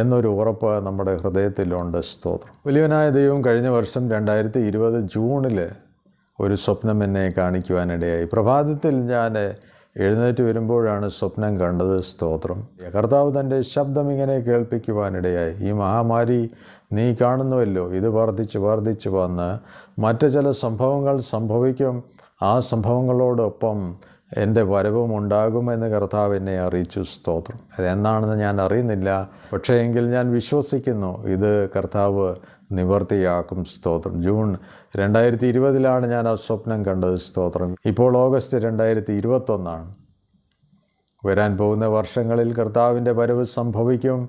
എന്നൊരു ഉറപ്പ് നമ്മുടെ ഹൃദയത്തിലുണ്ട് സ്തോത്രം വലിയവനായ ദൈവം കഴിഞ്ഞ വർഷം രണ്ടായിരത്തി ഇരുപത് ജൂണിൽ ഒരു സ്വപ്നം എന്നെ കാണിക്കുവാനിടയായി പ്രഭാതത്തിൽ ഞാൻ എഴുന്നേറ്റ് വരുമ്പോഴാണ് സ്വപ്നം കണ്ടത് സ്തോത്രം കർത്താവ് തൻ്റെ ശബ്ദം ഇങ്ങനെ കേൾപ്പിക്കുവാനിടയായി ഈ മഹാമാരി നീ കാണുന്നുവല്ലോ ഇത് വർദ്ധിച്ച് വർദ്ധിച്ച് വന്ന് മറ്റ് ചില സംഭവങ്ങൾ സംഭവിക്കും ആ സംഭവങ്ങളോടൊപ്പം എൻ്റെ വരവും ഉണ്ടാകുമെന്ന് കർത്താവ് എന്നെ അറിയിച്ചു സ്തോത്രം അതെന്താണെന്ന് ഞാൻ അറിയുന്നില്ല പക്ഷേ എങ്കിൽ ഞാൻ വിശ്വസിക്കുന്നു ഇത് കർത്താവ് നിവർത്തിയാക്കും സ്തോത്രം ജൂൺ രണ്ടായിരത്തി ഇരുപതിലാണ് ഞാൻ ആ സ്വപ്നം കണ്ടത് സ്തോത്രം ഇപ്പോൾ ഓഗസ്റ്റ് രണ്ടായിരത്തി ഇരുപത്തൊന്നാണ് വരാൻ പോകുന്ന വർഷങ്ങളിൽ കർത്താവിൻ്റെ വരവ് സംഭവിക്കും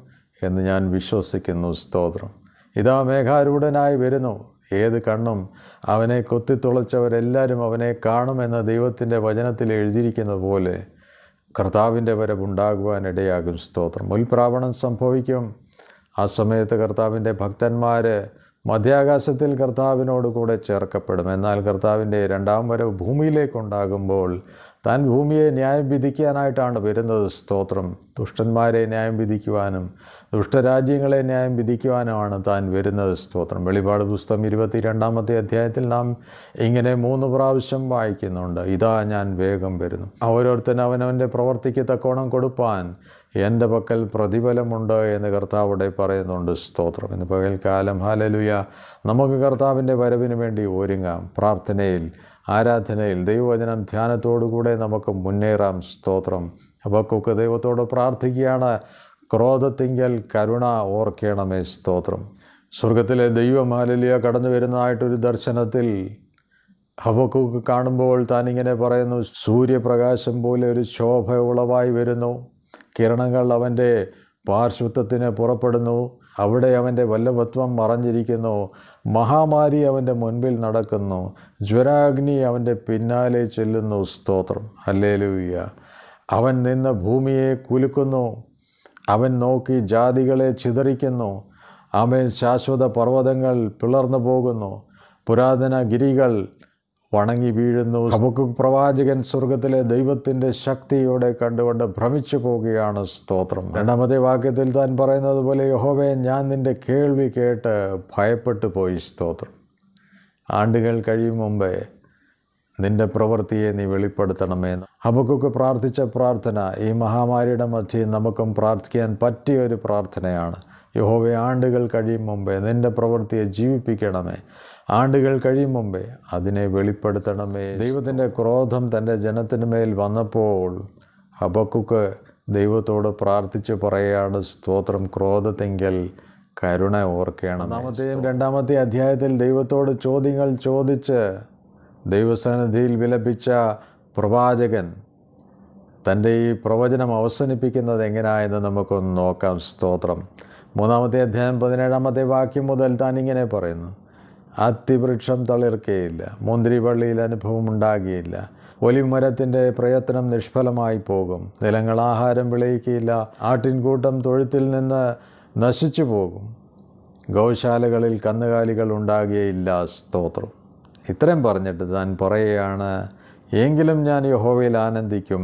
എന്ന് ഞാൻ വിശ്വസിക്കുന്നു സ്തോത്രം ഇതാ മേഘാരൂഢനായി വരുന്നു ഏത് കണ്ണും അവനെ കൊത്തിത്തുളച്ചവരെല്ലാവരും അവനെ കാണുമെന്ന ദൈവത്തിൻ്റെ വചനത്തിൽ എഴുതിയിരിക്കുന്ന പോലെ കർത്താവിൻ്റെ വരവുണ്ടാകുവാനിടയാകും സ്തോത്രം ഉൽപ്രാവണം സംഭവിക്കും ആ സമയത്ത് കർത്താവിൻ്റെ ഭക്തന്മാർ മധ്യാകാശത്തിൽ കർത്താവിനോട് കൂടെ ചേർക്കപ്പെടും എന്നാൽ കർത്താവിൻ്റെ രണ്ടാം വരവ് ഭൂമിയിലേക്കുണ്ടാകുമ്പോൾ താൻ ഭൂമിയെ ന്യായം വിധിക്കാനായിട്ടാണ് വരുന്നത് സ്തോത്രം ദുഷ്ടന്മാരെ ന്യായം വിധിക്കുവാനും ദുഷ്ടരാജ്യങ്ങളെ ന്യായം വിധിക്കുവാനുമാണ് താൻ വരുന്നത് സ്തോത്രം വെളിപാട് പുസ്തകം രണ്ടാമത്തെ അധ്യായത്തിൽ നാം ഇങ്ങനെ മൂന്ന് പ്രാവശ്യം വായിക്കുന്നുണ്ട് ഇതാ ഞാൻ വേഗം വരുന്നു ഓരോരുത്തരും അവനവൻ്റെ പ്രവർത്തിക്ക് തക്കോണം കൊടുപ്പാൻ എൻ്റെ പക്കൽ പ്രതിഫലമുണ്ട് എന്ന് ഇവിടെ പറയുന്നുണ്ട് സ്തോത്രം ഇന്ന് പകൽക്കാലം ഹാലലുയ നമുക്ക് കർത്താവിൻ്റെ വരവിന് വേണ്ടി ഒരുങ്ങാം പ്രാർത്ഥനയിൽ ആരാധനയിൽ ദൈവവചനം ധ്യാനത്തോടുകൂടെ നമുക്ക് മുന്നേറാം സ്തോത്രം അവക്കൊക്കെ ദൈവത്തോട് പ്രാർത്ഥിക്കുകയാണ് ക്രോധത്തിങ്കൽ കരുണ ഓർക്കണമേ സ്തോത്രം സ്വർഗത്തിലെ ദൈവമാലിലിയ കടന്നു വരുന്നതായിട്ടൊരു ദർശനത്തിൽ ഹബക്കൂക്ക് കാണുമ്പോൾ താനിങ്ങനെ പറയുന്നു സൂര്യപ്രകാശം പോലെ ഒരു ശോഭ ഉളവായി വരുന്നു കിരണങ്ങൾ അവൻ്റെ പാർശ്വത്വത്തിന് പുറപ്പെടുന്നു അവിടെ അവൻ്റെ വല്ലഭത്വം മറഞ്ഞിരിക്കുന്നു മഹാമാരി അവൻ്റെ മുൻപിൽ നടക്കുന്നു ജ്വരാഗ്നി അവൻ്റെ പിന്നാലെ ചെല്ലുന്നു സ്തോത്രം അല്ലേലൂയ്യ അവൻ നിന്ന് ഭൂമിയെ കുലുക്കുന്നു അവൻ നോക്കി ജാതികളെ ചിതറിക്കുന്നു അവൻ ശാശ്വത പർവ്വതങ്ങൾ പിളർന്നു പോകുന്നു പുരാതന ഗിരികൾ വണങ്ങി വീഴുന്നു നമുക്ക് പ്രവാചകൻ സ്വർഗത്തിലെ ദൈവത്തിൻ്റെ ശക്തിയോടെ കണ്ടുകൊണ്ട് ഭ്രമിച്ചു പോവുകയാണ് സ്തോത്രം രണ്ടാമത്തെ വാക്യത്തിൽ താൻ പറയുന്നത് പോലെ യഹോവയെ ഞാൻ നിൻ്റെ കേൾവി കേട്ട് ഭയപ്പെട്ടു പോയി സ്തോത്രം ആണ്ടുകൾ കഴിയും മുമ്പേ നിന്റെ പ്രവൃത്തിയെ നീ വെളിപ്പെടുത്തണമേ ഹബക്കുക്ക് പ്രാർത്ഥിച്ച പ്രാർത്ഥന ഈ മഹാമാരിയുടെ മധ്യേ നമുക്കും പ്രാർത്ഥിക്കാൻ പറ്റിയ ഒരു പ്രാർത്ഥനയാണ് യഹോവെ ആണ്ടുകൾ കഴിയും മുമ്പേ നിൻ്റെ പ്രവൃത്തിയെ ജീവിപ്പിക്കണമേ ആണ്ടുകൾ കഴിയും മുമ്പേ അതിനെ വെളിപ്പെടുത്തണമേ ദൈവത്തിൻ്റെ ക്രോധം തൻ്റെ ജനത്തിന് മേൽ വന്നപ്പോൾ ഹബക്കുക്ക് ദൈവത്തോട് പ്രാർത്ഥിച്ച് പറയുകയാണ് സ്തോത്രം ക്രോധത്തെങ്കിൽ കരുണ ഓർക്കുകയാണ് ഒന്നാമത്തെയും രണ്ടാമത്തെ അധ്യായത്തിൽ ദൈവത്തോട് ചോദ്യങ്ങൾ ചോദിച്ച് ദൈവസന്നിധിയിൽ വിലപിച്ച പ്രവാചകൻ തൻ്റെ ഈ പ്രവചനം അവസാനിപ്പിക്കുന്നത് എങ്ങനെയാണെന്ന് നമുക്കൊന്ന് നോക്കാം സ്തോത്രം മൂന്നാമത്തെ അധ്യായം പതിനേഴാമത്തെ വാക്യം മുതൽ താൻ ഇങ്ങനെ പറയുന്നു അത്തിവൃക്ഷം തളിർക്കുകയില്ല മുന്തിരി പള്ളിയിൽ അനുഭവം ഉണ്ടാകുകയില്ല ഒലിമരത്തിൻ്റെ പ്രയത്നം നിഷ്ഫലമായി പോകും നിലങ്ങൾ ആഹാരം വിളയിക്കുകയില്ല ആട്ടിൻകൂട്ടം തൊഴുത്തിൽ നിന്ന് നശിച്ചു പോകും ഗൗശാലകളിൽ കന്നുകാലികൾ ഉണ്ടാകുകയില്ല സ്തോത്രം ഇത്രയും പറഞ്ഞിട്ട് താൻ പറയുകയാണ് എങ്കിലും ഞാൻ യഹോവയിൽ ആനന്ദിക്കും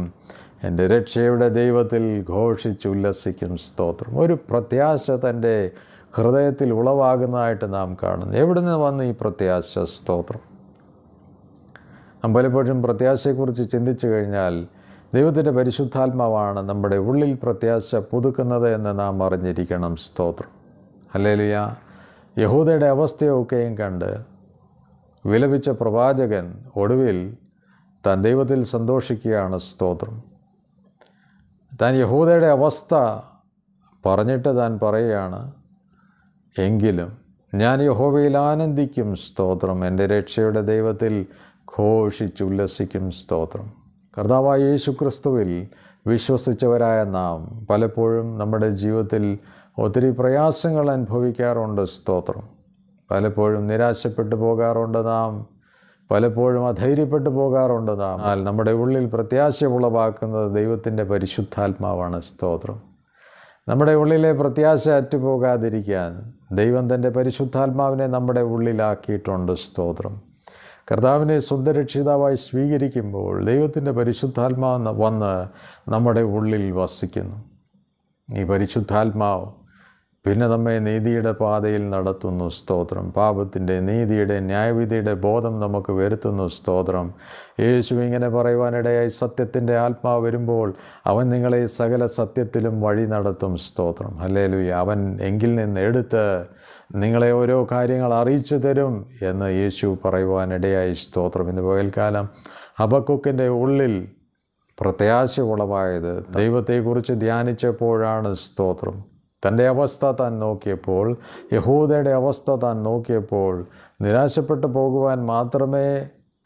എൻ്റെ രക്ഷയുടെ ദൈവത്തിൽ ഘോഷിച്ചുല്ലസിക്കും സ്തോത്രം ഒരു പ്രത്യാശ തൻ്റെ ഹൃദയത്തിൽ ഉളവാകുന്നതായിട്ട് നാം കാണുന്നു എവിടെ നിന്ന് വന്ന് ഈ പ്രത്യാശ സ്തോത്രം നാം പലപ്പോഴും പ്രത്യാശയെക്കുറിച്ച് ചിന്തിച്ചു കഴിഞ്ഞാൽ ദൈവത്തിൻ്റെ പരിശുദ്ധാത്മാവാണ് നമ്മുടെ ഉള്ളിൽ പ്രത്യാശ പുതുക്കുന്നത് എന്ന് നാം അറിഞ്ഞിരിക്കണം സ്തോത്രം അല്ലേലിയ യഹൂദയുടെ അവസ്ഥയൊക്കെയും കണ്ട് വിലപിച്ച പ്രവാചകൻ ഒടുവിൽ താൻ ദൈവത്തിൽ സന്തോഷിക്കുകയാണ് സ്തോത്രം താൻ യഹൂദയുടെ അവസ്ഥ പറഞ്ഞിട്ട് താൻ പറയുകയാണ് എങ്കിലും ഞാൻ യഹോവയിൽ ആനന്ദിക്കും സ്തോത്രം എൻ്റെ രക്ഷയുടെ ദൈവത്തിൽ ഘോഷിച്ചുല്ലസിക്കും സ്തോത്രം കർത്താവായ യേശു ക്രിസ്തുവിൽ വിശ്വസിച്ചവരായ നാം പലപ്പോഴും നമ്മുടെ ജീവിതത്തിൽ ഒത്തിരി പ്രയാസങ്ങൾ അനുഭവിക്കാറുണ്ട് സ്തോത്രം പലപ്പോഴും നിരാശപ്പെട്ടു പോകാറുണ്ട് നാം പലപ്പോഴും അധൈര്യപ്പെട്ടു പോകാറുണ്ട് നാം എന്നാൽ നമ്മുടെ ഉള്ളിൽ പ്രത്യാശ ഉളവാക്കുന്നത് ദൈവത്തിൻ്റെ പരിശുദ്ധാത്മാവാണ് സ്തോത്രം നമ്മുടെ ഉള്ളിലെ പ്രത്യാശ അറ്റുപോകാതിരിക്കാൻ ദൈവം തൻ്റെ പരിശുദ്ധാത്മാവിനെ നമ്മുടെ ഉള്ളിലാക്കിയിട്ടുണ്ട് സ്തോത്രം കർത്താവിനെ സ്വന്തരക്ഷിതാവായി സ്വീകരിക്കുമ്പോൾ ദൈവത്തിൻ്റെ പരിശുദ്ധാത്മാവ് വന്ന് നമ്മുടെ ഉള്ളിൽ വസിക്കുന്നു ഈ പരിശുദ്ധാത്മാവ് പിന്നെ നമ്മെ നീതിയുടെ പാതയിൽ നടത്തുന്നു സ്തോത്രം പാപത്തിൻ്റെ നീതിയുടെ ന്യായവിധിയുടെ ബോധം നമുക്ക് വരുത്തുന്നു സ്തോത്രം യേശു ഇങ്ങനെ പറയുവാനിടയായി സത്യത്തിൻ്റെ ആത്മാവ് വരുമ്പോൾ അവൻ നിങ്ങളെ സകല സത്യത്തിലും വഴി നടത്തും സ്തോത്രം അല്ലേലു അവൻ എങ്കിൽ നിന്ന് എടുത്ത് നിങ്ങളെ ഓരോ കാര്യങ്ങൾ അറിയിച്ചു തരും എന്ന് യേശു പറയുവാനിടയായി സ്തോത്രം ഇന്ന് പകൽക്കാലം അബക്കുക്കിൻ്റെ ഉള്ളിൽ പ്രത്യാശ ഉളവായത് ദൈവത്തെക്കുറിച്ച് ധ്യാനിച്ചപ്പോഴാണ് സ്തോത്രം തൻ്റെ അവസ്ഥ താൻ നോക്കിയപ്പോൾ യഹൂദയുടെ അവസ്ഥ താൻ നോക്കിയപ്പോൾ നിരാശപ്പെട്ടു പോകുവാൻ മാത്രമേ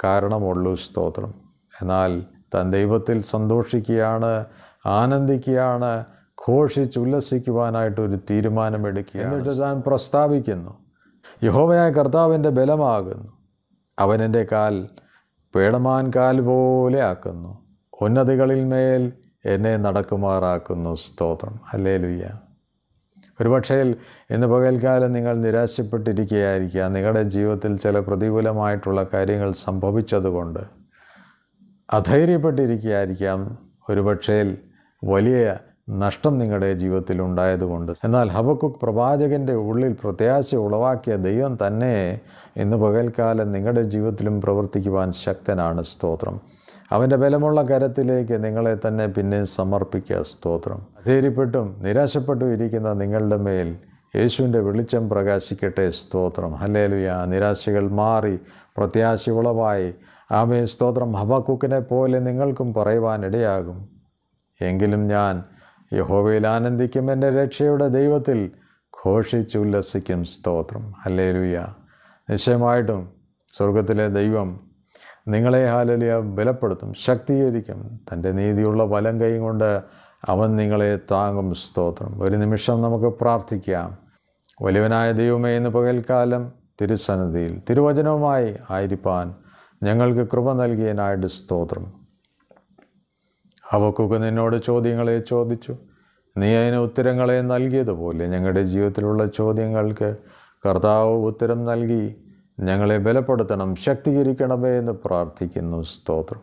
കാരണമുള്ളൂ സ്തോത്രം എന്നാൽ തൻ ദൈവത്തിൽ സന്തോഷിക്കുകയാണ് ആനന്ദിക്കുകയാണ് ഘോഷിച്ച് ഉല്ലസിക്കുവാനായിട്ട് ഒരു തീരുമാനമെടുക്കുക എന്നിട്ട് താൻ പ്രസ്താവിക്കുന്നു യഹോവയായ കർത്താവിൻ്റെ ബലമാകുന്നു അവനെൻ്റെ കാൽ പേടമാൻ കാൽ പോലെ ആക്കുന്നു ഉന്നതികളിൽ മേൽ എന്നെ നടക്കുമാറാക്കുന്നു സ്തോത്രം അല്ലേ ലുയ്യ ഒരുപക്ഷേ ഇന്ന് പകൽക്കാലം നിങ്ങൾ നിരാശപ്പെട്ടിരിക്കുകയായിരിക്കുക നിങ്ങളുടെ ജീവിതത്തിൽ ചില പ്രതികൂലമായിട്ടുള്ള കാര്യങ്ങൾ സംഭവിച്ചതുകൊണ്ട് അധൈര്യപ്പെട്ടിരിക്കുകയായിരിക്കാം ഒരുപക്ഷേ വലിയ നഷ്ടം നിങ്ങളുടെ ജീവിതത്തിൽ ഉണ്ടായതുകൊണ്ട് എന്നാൽ ഹബക്കുക് പ്രവാചകൻ്റെ ഉള്ളിൽ പ്രത്യാശ ഉളവാക്കിയ ദൈവം തന്നെ ഇന്ന് പകൽക്കാലം നിങ്ങളുടെ ജീവിതത്തിലും പ്രവർത്തിക്കുവാൻ ശക്തനാണ് സ്തോത്രം അവൻ്റെ ബലമുള്ള കരത്തിലേക്ക് നിങ്ങളെ തന്നെ പിന്നെ സമർപ്പിക്കുക സ്തോത്രം ധൈര്യപ്പെട്ടും നിരാശപ്പെട്ടും ഇരിക്കുന്ന നിങ്ങളുടെ മേൽ യേശുവിൻ്റെ വെളിച്ചം പ്രകാശിക്കട്ടെ സ്തോത്രം ഹല്ലേലുയ നിരാശകൾ മാറി പ്രത്യാശ ഉളവായി ആമേ സ്തോത്രം ഹബക്കൂക്കിനെ പോലെ നിങ്ങൾക്കും പറയുവാനിടയാകും എങ്കിലും ഞാൻ യഹോവയിൽ ആനന്ദിക്കും എൻ്റെ രക്ഷയുടെ ദൈവത്തിൽ ഘോഷിച്ചുല്ലസിക്കും സ്തോത്രം ഹല്ലേലുയ നിശ്ചയമായിട്ടും സ്വർഗത്തിലെ ദൈവം നിങ്ങളെ ഹാലലിയ ബലപ്പെടുത്തും ശക്തീകരിക്കും തൻ്റെ നീതിയുള്ള വലം കൈ കൊണ്ട് അവൻ നിങ്ങളെ താങ്ങും സ്തോത്രം ഒരു നിമിഷം നമുക്ക് പ്രാർത്ഥിക്കാം വലുവനായ ദൈവമേ ഇന്ന് പകൽക്കാലം തിരുസന്നിധിയിൽ തിരുവചനവുമായി ആയിരിക്കാൻ ഞങ്ങൾക്ക് കൃപ നൽകിയതിനായിട്ട് സ്തോത്രം അവക്കൊക്കെ നിന്നോട് ചോദ്യങ്ങളെ ചോദിച്ചു നീ അതിന് ഉത്തരങ്ങളെ നൽകിയതുപോലെ ഞങ്ങളുടെ ജീവിതത്തിലുള്ള ചോദ്യങ്ങൾക്ക് കർത്താവ് ഉത്തരം നൽകി ഞങ്ങളെ ബലപ്പെടുത്തണം ശക്തീകരിക്കണമേ എന്ന് പ്രാർത്ഥിക്കുന്നു സ്തോത്രം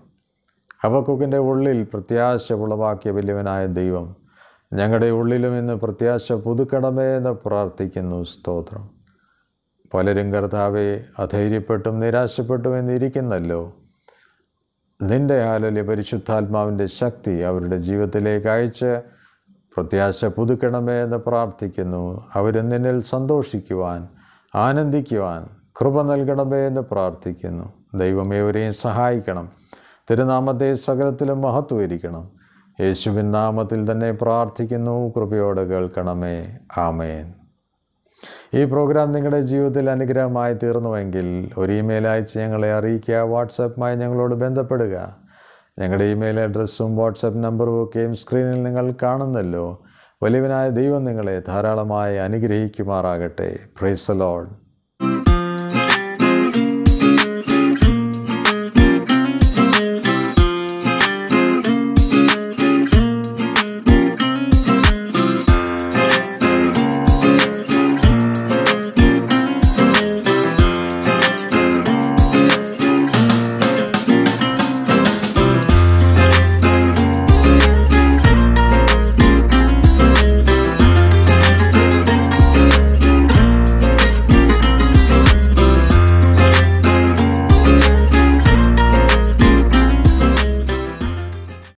അവക്കുക്കിൻ്റെ ഉള്ളിൽ പ്രത്യാശ ഉളവാക്കിയ വലിയവനായ ദൈവം ഞങ്ങളുടെ ഉള്ളിലും ഇന്ന് പ്രത്യാശ പുതുക്കണമേ എന്ന് പ്രാർത്ഥിക്കുന്നു സ്തോത്രം പലരും കർത്താവെ അധൈര്യപ്പെട്ടും നിരാശപ്പെട്ടും എന്നിരിക്കുന്നല്ലോ നിൻ്റെ ആലല്യ പരിശുദ്ധാത്മാവിൻ്റെ ശക്തി അവരുടെ ജീവിതത്തിലേക്ക് അയച്ച് പ്രത്യാശ പുതുക്കണമേ എന്ന് പ്രാർത്ഥിക്കുന്നു അവരെ നിന്നിൽ സന്തോഷിക്കുവാൻ ആനന്ദിക്കുവാൻ കൃപ നൽകണമേ എന്ന് പ്രാർത്ഥിക്കുന്നു ദൈവം സഹായിക്കണം തിരുനാമത്തെ സകലത്തിലും മഹത്വരിക്കണം യേശുവിൻ നാമത്തിൽ തന്നെ പ്രാർത്ഥിക്കുന്നു കൃപയോടെ കേൾക്കണമേ ആമേൻ ഈ പ്രോഗ്രാം നിങ്ങളുടെ ജീവിതത്തിൽ അനുഗ്രഹമായി തീർന്നുവെങ്കിൽ ഒരു ഇമെയിൽ അയച്ച് ഞങ്ങളെ അറിയിക്കുക വാട്സാപ്പുമായി ഞങ്ങളോട് ബന്ധപ്പെടുക ഞങ്ങളുടെ ഇമെയിൽ അഡ്രസ്സും വാട്സാപ്പ് നമ്പറും ഒക്കെയും സ്ക്രീനിൽ നിങ്ങൾ കാണുന്നല്ലോ വലിയവനായ ദൈവം നിങ്ങളെ ധാരാളമായി അനുഗ്രഹിക്കുമാറാകട്ടെ പ്രൈസ് ലോഡ്